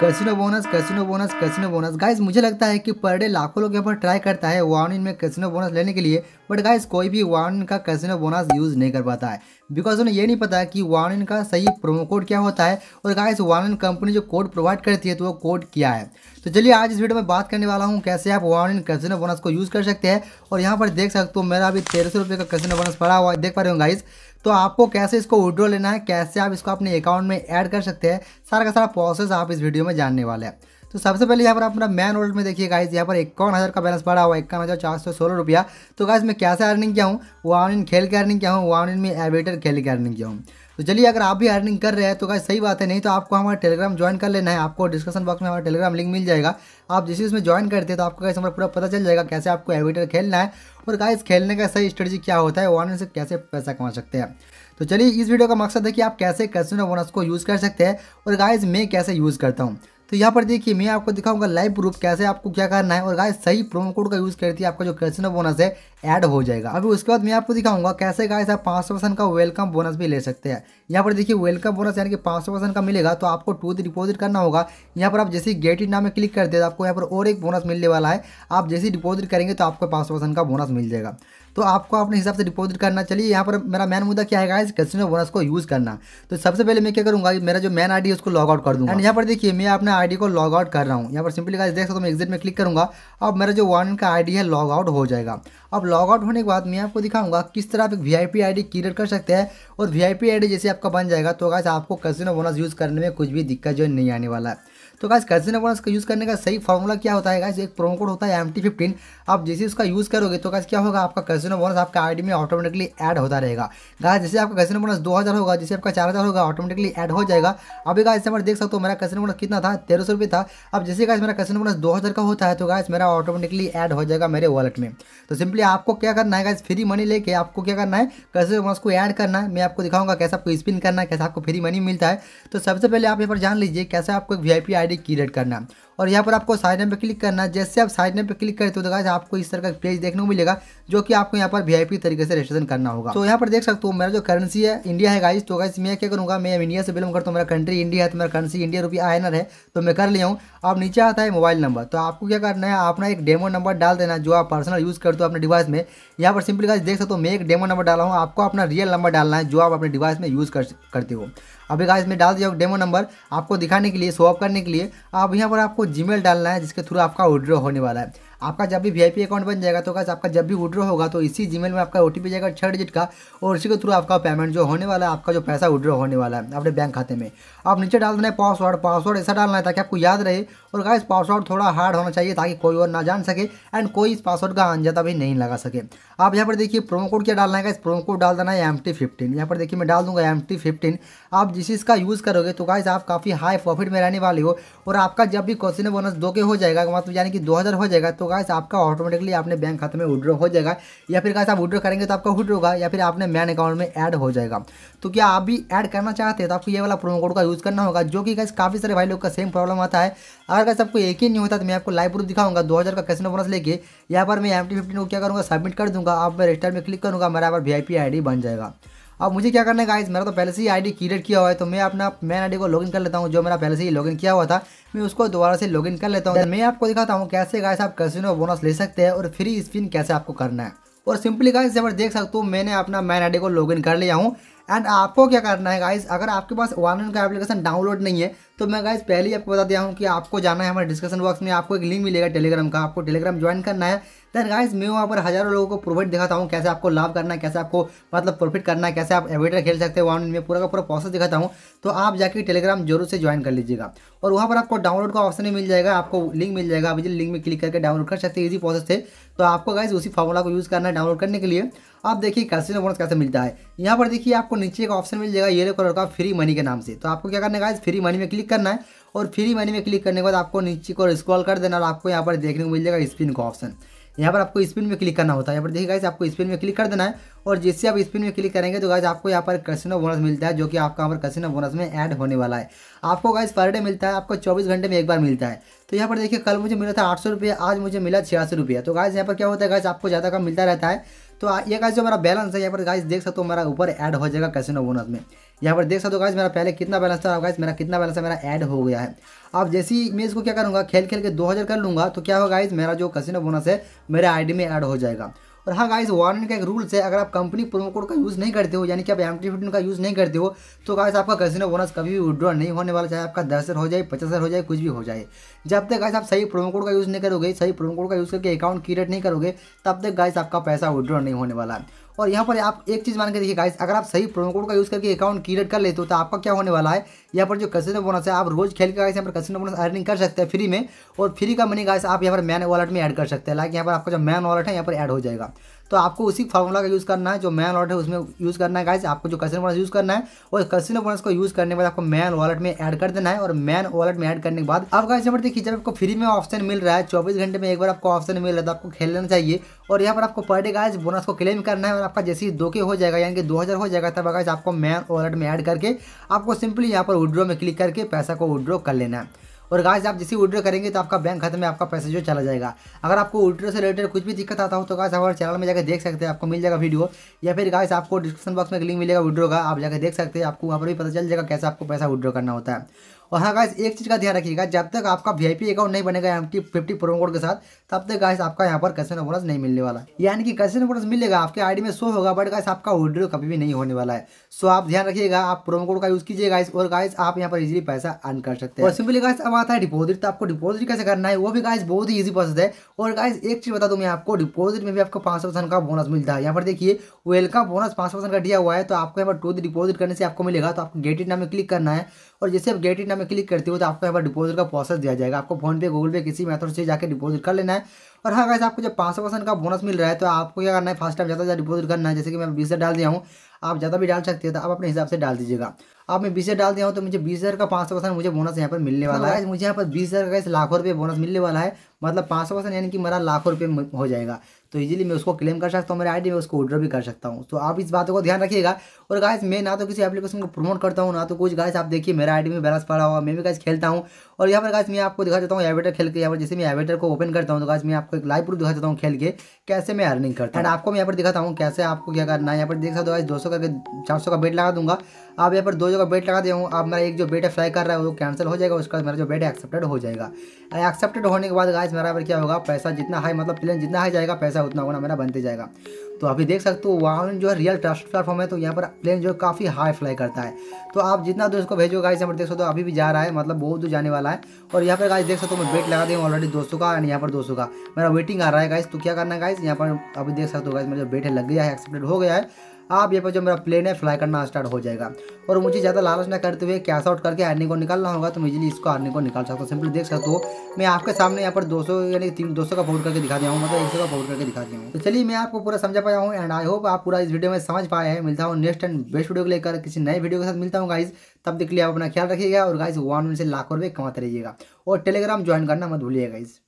Casino bonus casino bonus casino bonus guys मुझे लगता है कि पर डे लाखों लोग यहाँ पर ट्राई करता है वार्निन में कैसिनो बोनस लेने के लिए बट गाइज कोई भी वार्निन का कैसिनो बोनस यूज़ नहीं कर पाता है बिकॉज उन्हें ये नहीं पता कि वार्निन का सही प्रोमो कोड क्या होता है और गाइज इन कंपनी जो कोड प्रोवाइड करती है तो वो कोड क्या है तो चलिए आज इस वीडियो में बात करने वाला हूँ कैसे आप इन कैसिनो बोनस को यूज़ कर सकते हैं और यहाँ पर देख सकते हो मेरा अभी तेरह सौ का कैसिनो बोनस पड़ा हुआ देख पा रहे हो गाइज़ तो आपको कैसे इसको विड्रॉ लेना है कैसे आप इसको अपने अकाउंट में ऐड कर सकते हैं सारा का सारा प्रोसेस आप इस वीडियो में जानने वाले हैं तो सबसे पहले यहाँ पर अपना मैन वोल्ट में देखिए गाइज यहाँ पर इक्यावन हज़ार का बैलेंस पड़ा हुआ इक्यावन हज़ार चार सौ सोलह रुपया तो गाइज मैं कैसे अर्निंग किया हूँ वन इन खेल के अर्निंग किया हूँ वन इन में एवेटर खेल के अर्निंग किया हूँ तो चलिए अगर आप भी अर्निंग कर रहे हैं तो क्या सही बात है नहीं तो आपको हमारा टेलीग्राम ज्वाइन कर लेना है आपको डिस्क्रिप्शन बॉक्स में हमारा टेलीग्राम लिंक मिल जाएगा आप जिस उसमें ज्वाइन करते हैं तो आपको कैसे हमारा पूरा पता चल जाएगा कैसे आपको एविटर खेलना है और गाइस खेलने का सही स्ट्रेटेजी क्या होता है वन से कैसे पैसा कमा सकते हैं तो चलिए इस वीडियो का मकसद है कि आप कैसे कैसे बोनस को यूज़ कर सकते हैं और गाइज मैं कैसे यूज़ करता हूँ तो यहाँ पर देखिए मैं आपको दिखाऊंगा लाइव प्रूफ कैसे आपको क्या करना है और गाय सही प्रोमो कोड का यूज़ करती है आपका जो कैसिनो बोनस है ऐड हो जाएगा अभी उसके बाद मैं आपको दिखाऊंगा कैसे गाय आप पाँच परसेंट का वेलकम बोनस भी ले सकते हैं यहाँ पर देखिए वेलकम बोनस यानी कि पाँच परसेंट का मिलेगा तो आपको टू डिपॉजिट करना होगा यहाँ पर आप जैसे गेट इन नाम में क्लिक करते हैं तो आपको यहाँ पर और एक बोनस मिलने वाला है आप जैसे डिपोजिट करेंगे तो आपको पाँच परसेंट का बोनस मिल जाएगा तो आपको अपने हिसाब से डिपॉजिट करना चाहिए यहाँ पर मेरा मेन मुद्दा क्या है गाइस कैसे बोनस को यूज़ करना तो सबसे पहले मैं क्या करूँगा मेरा जो मैन आई है उसको लॉग आउट कर दूँगा एंड यहाँ पर देखिए मैं अपने आईडी को लॉग आउट कर रहा हूँ यहाँ पर सिंपली गाइस देख सकते हो मैं एग्जिट में क्लिक करूँगा अब मेरा जो वन का आईडी है लॉग आउट हो जाएगा अब लॉग आउट होने के बाद मैं आपको दिखाऊंगा किस तरह आप एक वीआईपी आईडी क्रिएट कर सकते हैं और वीआईपी आईडी जैसे आपका बन जाएगा तो गाइस आपको कैसीनो बोनस यूज़ करने में कुछ भी दिक्कत जो नहीं आने वाला है तो गाइस कैसे बोनस इसका यूज़ करने का सही फॉर्मूला क्या होता है गाइस एक प्रोमो कोड होता है एम टी आप जैसे उसका यूज़ करोगे तो गाइस क्या होगा आपका कैसे बोनस आपका आईडी में ऑटोमेटिकली ऐड होता रहेगा गाइस जैसे आपका कैसे बोनस दो हज़ार होगा जैसे आपका चार हज़ार होगा ऑटोमेटिकली एड हो जाएगा अभी गाइस से मैं देख सकता हूँ मेरा कैसे बोनस कितना था तेरह सौ रुपये था अब जैसे गाइस मेरा कैसे बोनस दो हज़ार का होता है तो गाइस मेरा ऑटोमेटिकली एड हो जाएगा मेरे वॉलेट में तो सिंपली आपको क्या करना है गाइस फ्री मनी लेके आपको क्या करना है कैसे बोनस को ऐड करना है मैं आपको दिखाऊंगा कैसे आपको स्पिन करना है कैसे आपको फ्री मनी मिलता है तो सबसे पहले आप यहाँ पर जान लीजिए कैसे आपको एक वी डायरेक्ट क्रिएट करना और यहाँ पर आपको साइड नेम पर क्लिक करना है जैसे आप साइड नेम पर क्लिक करें तो गाइस आपको इस तरह का पेज देखने को मिलेगा जो कि आपको यहाँ पर वीआईपी तरीके से रजिस्ट्रेशन करना होगा तो यहाँ पर देख सकते हो मेरा जो करेंसी है इंडिया है गाइस तो गाइस मैं क्या करूँगा मैं इंडिया से बिलोंग करता हूँ मेरा कंट्री इंडिया है तो मेरा करेंसी इंडिया रुपया आई है तो मैं कर लिया हूँ अब नीचे आता है मोबाइल नंबर तो आपको क्या करना है अपना एक डेमो नंबर डाल देना जो आप पर्सनल यूज़ करते हो अपने डिवाइस में यहाँ पर सिंपली गाइस देख सकते हो मैं एक डेमो नंबर डाला हूँ आपको अपना रियल नंबर डालना है जो आप अपने डिवाइस में यूज़ करते हो अभी गाइस मैं डाल दिया डेमो नंबर आपको दिखाने के लिए शो ऑफ करने के लिए अब यहाँ पर आपको जीमेल डालना है जिसके थ्रू आपका विड्रॉ होने वाला है आपका जब भी वी अकाउंट बन जाएगा तो कैसे आपका जब भी विड्रॉ होगा तो इसी जीमेल में आपका ओ जाएगा छः डिजिट का और उसी के थ्रू आपका पेमेंट जो होने वाला है आपका जो पैसा विड्रॉ होने वाला है अपने बैंक खाते में आप नीचे डाल देना है पासवर्ड पासवर्ड ऐसा डालना है ताकि आपको याद रहे और कहा पासवर्ड थोड़ा हार्ड होना चाहिए ताकि कोई और ना जान सके एंड कोई इस पासवर्ड का अंजादा भी नहीं लगा सके आप यहाँ पर देखिए प्रोमो कोड क्या डालना है इस प्रोमो कोड डाल देना है एम टी फिफ्टीन यहाँ पर देखिए मैं डाल दूंगा एम टी फिफ्टीन आप जिस इसका यूज़ करोगे तो गाइज आप काफ़ी हाई प्रॉफिट में रहने वाले हो और आपका जब भी क्वेश्चन बोनस दो के हो जाएगा मतलब यानी कि दो हज़ार हो जाएगा तो तो गाइस आपका ऑटोमेटिकली आपने बैंक खाते में विड्रॉ हो जाएगा या फिर गाइस आप विड्रो करेंगे तो आपका विड्रो होगा या फिर आपने मैन अकाउंट में ऐड हो जाएगा तो क्या आप भी ऐड करना चाहते हैं तो आपको ये वाला प्रोमो कोड का यूज़ करना होगा जो कि गाइस काफ़ी सारे भाई लोग का सेम प्रॉब्लम आता है अगर गाइस आपको एक ही नहीं होता तो मैं आपको लाइव प्रूफ दिखाऊंगा दो का कैसे बोनस लेके यहाँ पर मैं एम टी को क्या करूँगा सबमिट कर दूँगा आप मैं रजिस्टर में क्लिक करूँगा मेरा यहाँ पर वी आई बन जाएगा अब मुझे क्या करना है गाइज मेरा तो पहले से ही आईडी क्रिएट किया हुआ है तो मैं अपना मेन आईडी को लॉगिन कर लेता हूँ जो मेरा पहले से ही लॉगिन किया हुआ था मैं उसको दोबारा से लॉगिन कर लेता हूँ तो मैं आपको दिखाता हूँ कैसे गाइस आप कैसीनो बोनस ले सकते हैं और फ्री स्पिन कैसे आपको करना है और सिंपली गाइस जब देख सकते हो मैंने अपना मैन आईडी को लॉगिन कर लिया हूँ एंड आपको क्या करना है गाइस अगर आपके पास वन का एप्लीकेशन डाउनलोड नहीं है तो मैं गाइज पहले ही आपको बता दिया हूँ कि आपको जाना है हमारे डिस्कशन बॉक्स में आपको एक लिंक मिलेगा टेलीग्राम का आपको टेलीग्राम ज्वाइन करना है देन गाइज मैं वहाँ पर हज़ारों लोगों को प्रोफिट दिखाता हूँ कैसे आपको लाभ करना है कैसे आपको मतलब प्रॉफिट करना है कैसे आप एवेटर खेल सकते हैं वन में पूरा का पूरा प्रोसेस दिखाता हूँ तो आप जाके टेलीग्राम जरूर से ज्वाइन कर लीजिएगा और वहाँ पर आपको डाउनलोड का ऑप्शन मिल जाएगा आपको लिंक मिल जाएगा आप लिंक में क्लिक करके डाउनलोड कर सकते हैं इजी प्रोसेस थे तो आपको गाइज उसी फॉर्मूला को यूज़ करना है डाउनलोड करने के लिए आप देखिए कैसे बोनस कैसे मिलता है यहाँ पर देखिए आपको नीचे एक ऑप्शन मिल जाएगा येलो कलर का फ्री मनी के नाम से तो आपको क्या करना है गाइज फ्री मनी में क्लिक क्लिक करना है और फ्री मनी में क्लिक करने के बाद आपको नीचे को स्क्रॉल कर देना और आपको यहाँ पर देखने को मिल जाएगा स्पिन का ऑप्शन यहाँ पर आपको स्पिन में क्लिक करना होता है यहाँ पर देखिए आपको स्पिन में क्लिक कर देना है और जिससे आप स्पिन में क्लिक करेंगे तो गाइज आपको यहाँ पर कसिनो बोनस मिलता है जो कि आपका यहाँ पर कसिनो बोनस में ऐड होने वाला है आपको गाइज पर डे मिलता है आपको 24 घंटे में एक बार मिलता है तो यहाँ पर देखिए कल मुझे मिला था आठ आज मुझे मिला छियासी तो गाइज यहाँ पर क्या होता है गाइज आपको ज़्यादा कम मिलता रहता है तो ये गाइस जो मेरा बैलेंस है यहाँ पर गाइस देख सकते हो मेरा ऊपर ऐड हो जाएगा कैसे बोनस में यहाँ पर देख सकते हो गाइस मेरा पहले कितना बैलेंस था गाइस मेरा कितना बैलेंस है मेरा ऐड हो गया है अब जैसे ही मैं इसको क्या करूँगा खेल खेल के हज़ार कर लूँगा तो क्या होगा गाइस मेरा जो कसिनो बोनस है मेरे आईडी में ऐड हो जाएगा और हाँ गाइस वारन का एक रूल्स है अगर आप कंपनी प्रोमो कोड का यूज़ नहीं करते हो यानी कि आप एम टी फिफ्टीन का यूज़ नहीं करते हो तो गाइस आपका कैसीनो बोनस कभी भी विड्रॉ नहीं होने वाला चाहे आपका दस हज़ार हो जाए पचास हज़ार हो जाए कुछ भी हो जाए जब तक गाइस आप सही प्रोमो कोड का यूज़ नहीं करोगे सही प्रोमो कोड का यूज़ करके अकाउंट क्रिएट नहीं करोगे तब तक गाइस आपका पैसा विड्रॉ नहीं होने वाला और यहाँ पर आप एक चीज़ मान के देखिए गाइस अगर आप सही प्रोमो कोड का यूज़ करके अकाउंट क्रिएट कर लेते हो तो आपका क्या होने वाला है यहाँ पर जो कसिनो बोनस है आप रोज़ खेल के गाइस यहाँ पर कसिनो बोनस अर्निंग कर सकते हैं फ्री में और फ्री का मनी गाइस आप यहाँ पर मैन वॉलेट में ऐड कर सकते हैं लाइक यहाँ पर आपका जो मैन वॉलेट है यहाँ पर ऐड हो जाएगा तो आपको उसी फॉर्मूला का यूज़ करना है जो मैन वॉलेट है उसमें यूज़ करना है गाइस आपको जो कसिनो बोनस यूज़ करना है और कसिनो बोनस को यूज़ करने के बाद आपको मैन वॉलेट में ऐड कर देना है और मैन वॉलेट में ऐड करने के बाद अब गाइस यहाँ पर देखिए जब आपको फ्री में ऑप्शन मिल रहा है चौबीस घंटे में एक बार आपको ऑप्शन मिल रहा है तो आपको खेल लेना चाहिए और यहाँ पर आपको पर डे गाइज बोनस को क्लेम करना है और आपका जैसे ही दो के हो जाएगा यानी कि दो हो जाएगा तब गाइज आपको मैन वॉलेट में ऐड करके आपको सिंपली यहाँ पर विड्रो में क्लिक करके पैसा को विड्रॉ कर लेना है और गाइस आप जैसे विड्रो करेंगे तो आपका बैंक खाते में आपका पैसा जो चला जाएगा अगर आपको विड्रो से रिलेटेड कुछ भी दिक्कत आता हो तो गाइस हमारे चैनल में जाकर देख सकते हैं आपको मिल जाएगा वीडियो या फिर गाइस आपको डिस्क्रिप्शन बॉक्स में लिंक मिलेगा विड्रो का आप जाकर देख सकते हैं आपको वहाँ पर भी पता चल जाएगा कैसे आपको पैसा विड्रो करना होता है और हाँ गाइस एक चीज़ का ध्यान रखिएगा जब तक आपका वीआईपी अकाउंट नहीं बनेगा M T fifty promo code के साथ तब तक गाइस आपका यहाँ पर कैसे बोनस नहीं मिलने वाला यानी कि कैसे बोनस मिलेगा आपके आईडी में शो होगा बट गाइस आपका विड्रो कभी भी नहीं होने वाला है सो आप ध्यान रखिएगा आप प्रोमो कोड का यूज़ कीजिए गाइस और गाइस आप यहाँ पर इजीली पैसा अर्न कर सकते हैं और सिंपली गाइस अब आता है डिपोजिट तो आपको डिपोजिट कैसे करना है वो भी गाइस बहुत ही ईजी प्रोसेस है और गाइस एक चीज़ बता दूँ मैं आपको डिपोजिट में भी आपको पाँच परसेंट का बोनस मिलता है यहाँ पर देखिए वेलकम बोनस पाँच परसेंट का दिया हुआ है तो आपको यहाँ पर टू डिपोजिट करने से आपको मिलेगा तो आपको गेटेड नाम में क्लिक करना है और जैसे आप गेटेड में क्लिक करते हो तो आपको यहाँ पर डिपोजिट का प्रोसेस दिया जाएगा आपको फोन पे गूगल पे किसी मेथड से जाकर डिपोजिट कर लेना है और हाँ वैसे आपको जब पाँच सौ परसेंट का बोनस मिल रहा है तो आपको क्या करना है फर्स्ट टाइम ज़्यादा ज़्यादा डिपोजिट करना है जैसे कि मैं बीस हज़ार डाल दिया हूँ आप ज़्यादा भी डाल सकते हो तो आप अपने हिसाब से डाल दीजिएगा आप मैं बीस हज़ार डाल दिया हूँ तो मुझे बीस हज़ार का पाँच सौ परसेंट मुझे बोनस यहाँ पर मिलने वाला है हाँ, मुझे यहाँ पर बीस हज़ार का इस लाखों रुपये बोनस मिलने वाला है मतलब पाँच सौ परसेंट यानी कि मेरा लाखों रुपये हो जाएगा तो इजीली मैं उसको क्लेम कर सकता हूँ मेरे आईडी में उसको ऑर्डर भी कर सकता हूँ तो आप इस बात को ध्यान रखिएगा और गाइस मैं ना तो किसी एप्लीकेशन को प्रमोट करता हूँ ना तो कुछ गाइस आप देखिए मेरा आईडी में बैलेंस पड़ा हुआ मैं भी गाइस खेलता हूँ और यहाँ पर गाइस मैं आपको दिखा देता हूँ एवेटर खेल के यहाँ पर जैसे मैं एवेटर को ओपन करता हूँ तो गाइस मैं आपको आपको एक लाइव प्रूफ दिखा देता हूँ खेल के कैसे मैं अर्निंग करता हूँ एंड हाँ। आपको मैं यहाँ पर दिखाता हूँ कैसे आपको क्या करना है यहाँ पर देख सकते हो दो सौ करके चार का बेट लगा दूंगा आप यहाँ पर दो सौ का बेट लगा दिया हूँ आप मेरा एक जो बेट है फ्लाई कर रहा है वो कैंसिल हो जाएगा उसका मेरा जो बेट एक्सेप्टेड हो जाएगा एक्सेप्टेड होने के बाद गाइस मेरा पर क्या होगा पैसा जितना हाई मतलब प्लेन जितना हाई जाएगा पैसा उतना होना मेरा बनते जाएगा तो अभी देख सकते हो वाहन जो है रियल ट्रस्ट प्लेटफॉर्म है तो यहाँ पर प्लेन जो है काफ़ी हाई फ्लाई करता है तो आप जितना दूर इसको भेजो गाइस यहाँ पर देख सकते हो अभी भी जा रहा है मतलब बहुत दूर जाने वाला है और यहाँ पर गाइस देख सकते हो मैं वेट लगा दी ऑलरेडी दोस्तों का एंड यहाँ पर दोस्तों का मेरा वेटिंग आ रहा है गाइस तो क्या करना है गाइस यहाँ पर अभी देख सकते हो गाइस मेरा जो वेट है लग गया है एक्सपेक्टेड हो गया है आप यहाँ पर जो मेरा प्लेन है फ्लाई करना स्टार्ट हो जाएगा और मुझे ज़्यादा लालच ना करते हुए कैश आउट करके अर्निंग को निकालना होगा तो मैं इजीली इसको अर्निंग को निकाल सकता हूँ सिंपली देख सकते हो मैं आपके सामने यहाँ पर 200 यानी तीन दोस्तों का फोर्ड करके दिखा दिया हूँ मतलब एक का फोर्ड करके दिखा दिया हूँ तो चलिए मैं आपको पूरा समझा पाया हूँ एंड आई होप आप पूरा इस वीडियो में समझ पाए हैं मिलता हूँ नेक्स्ट एंड बेस्ट वीडियो को लेकर किसी नए वीडियो के साथ मिलता हूँ गाइज तब देख के लिए आप अपना ख्याल रखिएगा और गाइज वन से लाखों रुपये कमाते रहिएगा और टेलीग्राम ज्वाइन करना मत भूलिएगा गाइज़